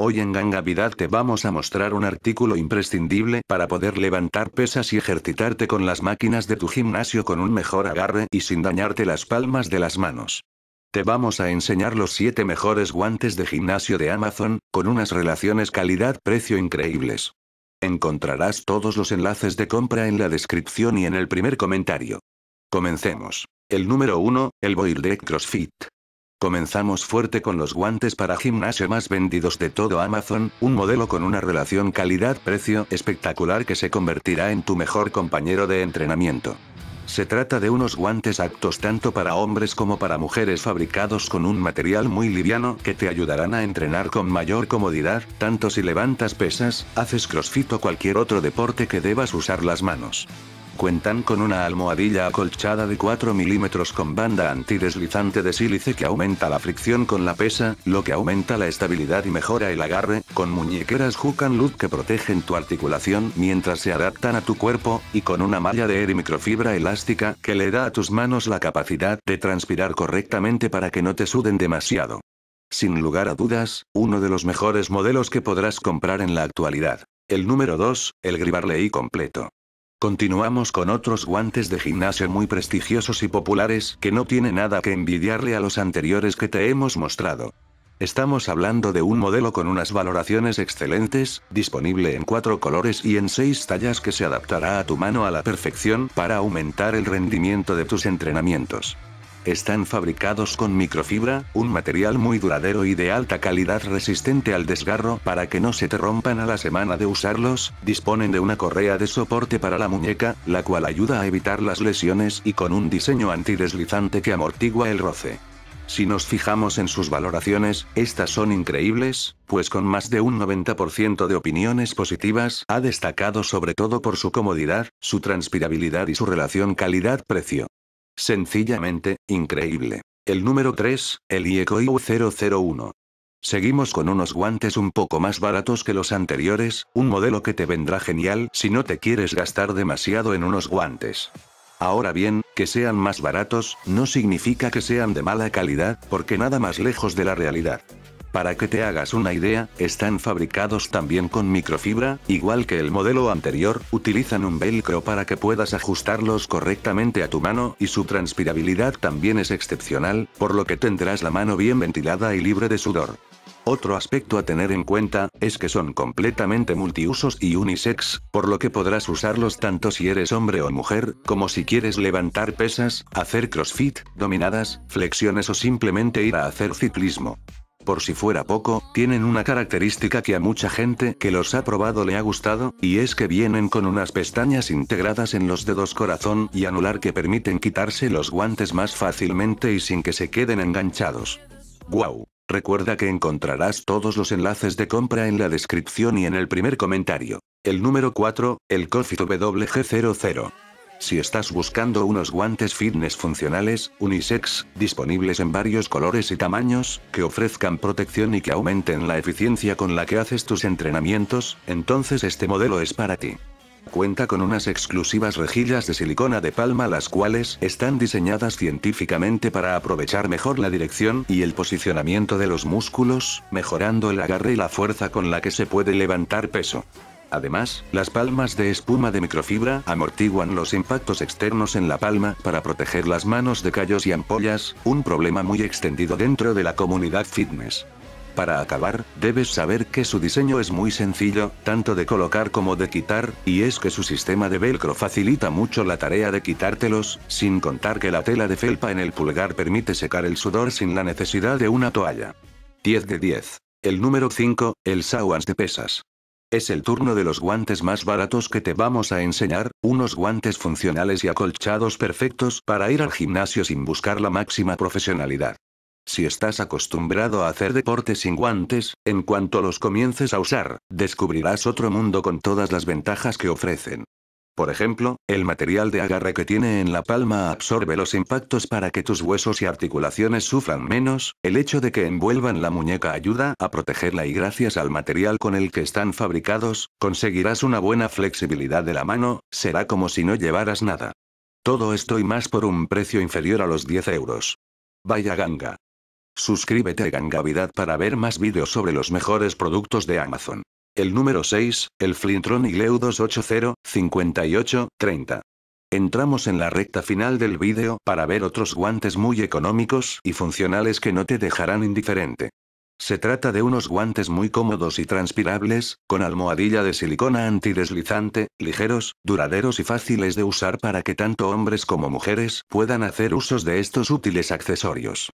Hoy en Gangavidad te vamos a mostrar un artículo imprescindible para poder levantar pesas y ejercitarte con las máquinas de tu gimnasio con un mejor agarre y sin dañarte las palmas de las manos. Te vamos a enseñar los 7 mejores guantes de gimnasio de Amazon, con unas relaciones calidad-precio increíbles. Encontrarás todos los enlaces de compra en la descripción y en el primer comentario. Comencemos. El número 1, el Boildeck CrossFit. Comenzamos fuerte con los guantes para gimnasio más vendidos de todo Amazon, un modelo con una relación calidad-precio espectacular que se convertirá en tu mejor compañero de entrenamiento. Se trata de unos guantes aptos tanto para hombres como para mujeres fabricados con un material muy liviano que te ayudarán a entrenar con mayor comodidad, tanto si levantas pesas, haces crossfit o cualquier otro deporte que debas usar las manos. Cuentan con una almohadilla acolchada de 4 milímetros con banda antideslizante de sílice que aumenta la fricción con la pesa, lo que aumenta la estabilidad y mejora el agarre, con muñequeras Hook and que protegen tu articulación mientras se adaptan a tu cuerpo, y con una malla de aire y microfibra elástica que le da a tus manos la capacidad de transpirar correctamente para que no te suden demasiado. Sin lugar a dudas, uno de los mejores modelos que podrás comprar en la actualidad. El número 2, el y completo. Continuamos con otros guantes de gimnasio muy prestigiosos y populares que no tiene nada que envidiarle a los anteriores que te hemos mostrado. Estamos hablando de un modelo con unas valoraciones excelentes, disponible en cuatro colores y en seis tallas que se adaptará a tu mano a la perfección para aumentar el rendimiento de tus entrenamientos. Están fabricados con microfibra, un material muy duradero y de alta calidad resistente al desgarro para que no se te rompan a la semana de usarlos, disponen de una correa de soporte para la muñeca, la cual ayuda a evitar las lesiones y con un diseño antideslizante que amortigua el roce. Si nos fijamos en sus valoraciones, estas son increíbles, pues con más de un 90% de opiniones positivas, ha destacado sobre todo por su comodidad, su transpirabilidad y su relación calidad-precio. Sencillamente, increíble. El número 3, el IECOIU 001. Seguimos con unos guantes un poco más baratos que los anteriores, un modelo que te vendrá genial si no te quieres gastar demasiado en unos guantes. Ahora bien, que sean más baratos, no significa que sean de mala calidad, porque nada más lejos de la realidad. Para que te hagas una idea, están fabricados también con microfibra, igual que el modelo anterior, utilizan un velcro para que puedas ajustarlos correctamente a tu mano y su transpirabilidad también es excepcional, por lo que tendrás la mano bien ventilada y libre de sudor. Otro aspecto a tener en cuenta, es que son completamente multiusos y unisex, por lo que podrás usarlos tanto si eres hombre o mujer, como si quieres levantar pesas, hacer crossfit, dominadas, flexiones o simplemente ir a hacer ciclismo. Por si fuera poco, tienen una característica que a mucha gente que los ha probado le ha gustado, y es que vienen con unas pestañas integradas en los dedos corazón y anular que permiten quitarse los guantes más fácilmente y sin que se queden enganchados. ¡Guau! Recuerda que encontrarás todos los enlaces de compra en la descripción y en el primer comentario. El número 4, el Coffee WG00. Si estás buscando unos guantes fitness funcionales, unisex, disponibles en varios colores y tamaños, que ofrezcan protección y que aumenten la eficiencia con la que haces tus entrenamientos, entonces este modelo es para ti. Cuenta con unas exclusivas rejillas de silicona de palma las cuales están diseñadas científicamente para aprovechar mejor la dirección y el posicionamiento de los músculos, mejorando el agarre y la fuerza con la que se puede levantar peso. Además, las palmas de espuma de microfibra amortiguan los impactos externos en la palma para proteger las manos de callos y ampollas, un problema muy extendido dentro de la comunidad fitness. Para acabar, debes saber que su diseño es muy sencillo, tanto de colocar como de quitar, y es que su sistema de velcro facilita mucho la tarea de quitártelos, sin contar que la tela de felpa en el pulgar permite secar el sudor sin la necesidad de una toalla. 10 de 10. El número 5, el Sawans de pesas. Es el turno de los guantes más baratos que te vamos a enseñar, unos guantes funcionales y acolchados perfectos para ir al gimnasio sin buscar la máxima profesionalidad. Si estás acostumbrado a hacer deporte sin guantes, en cuanto los comiences a usar, descubrirás otro mundo con todas las ventajas que ofrecen. Por ejemplo, el material de agarre que tiene en la palma absorbe los impactos para que tus huesos y articulaciones sufran menos, el hecho de que envuelvan la muñeca ayuda a protegerla y gracias al material con el que están fabricados, conseguirás una buena flexibilidad de la mano, será como si no llevaras nada. Todo esto y más por un precio inferior a los 10 euros. Vaya ganga. Suscríbete a Gangavidad para ver más vídeos sobre los mejores productos de Amazon. El número 6, el Flintron y Leudos 58, 30. Entramos en la recta final del vídeo para ver otros guantes muy económicos y funcionales que no te dejarán indiferente. Se trata de unos guantes muy cómodos y transpirables, con almohadilla de silicona antideslizante, ligeros, duraderos y fáciles de usar para que tanto hombres como mujeres puedan hacer usos de estos útiles accesorios.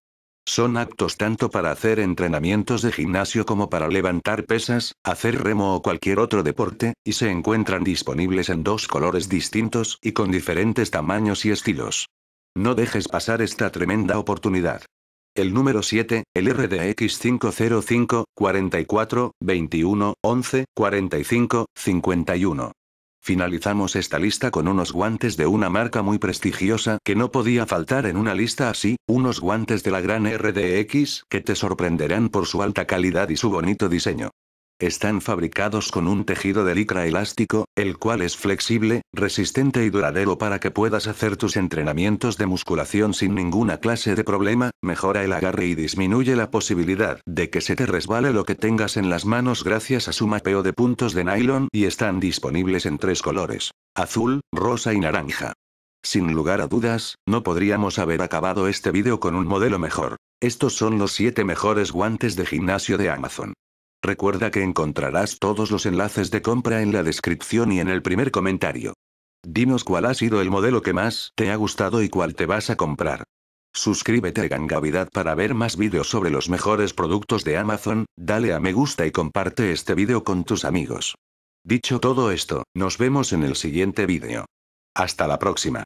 Son aptos tanto para hacer entrenamientos de gimnasio como para levantar pesas, hacer remo o cualquier otro deporte, y se encuentran disponibles en dos colores distintos y con diferentes tamaños y estilos. No dejes pasar esta tremenda oportunidad. El número 7, el RDX 505, 44, 21, 11, 45, 51. Finalizamos esta lista con unos guantes de una marca muy prestigiosa que no podía faltar en una lista así, unos guantes de la gran RDX que te sorprenderán por su alta calidad y su bonito diseño. Están fabricados con un tejido de licra elástico, el cual es flexible, resistente y duradero para que puedas hacer tus entrenamientos de musculación sin ninguna clase de problema, mejora el agarre y disminuye la posibilidad de que se te resbale lo que tengas en las manos gracias a su mapeo de puntos de nylon y están disponibles en tres colores, azul, rosa y naranja. Sin lugar a dudas, no podríamos haber acabado este vídeo con un modelo mejor. Estos son los 7 mejores guantes de gimnasio de Amazon. Recuerda que encontrarás todos los enlaces de compra en la descripción y en el primer comentario. Dinos cuál ha sido el modelo que más te ha gustado y cuál te vas a comprar. Suscríbete a Gangavidad para ver más vídeos sobre los mejores productos de Amazon, dale a me gusta y comparte este vídeo con tus amigos. Dicho todo esto, nos vemos en el siguiente vídeo. Hasta la próxima.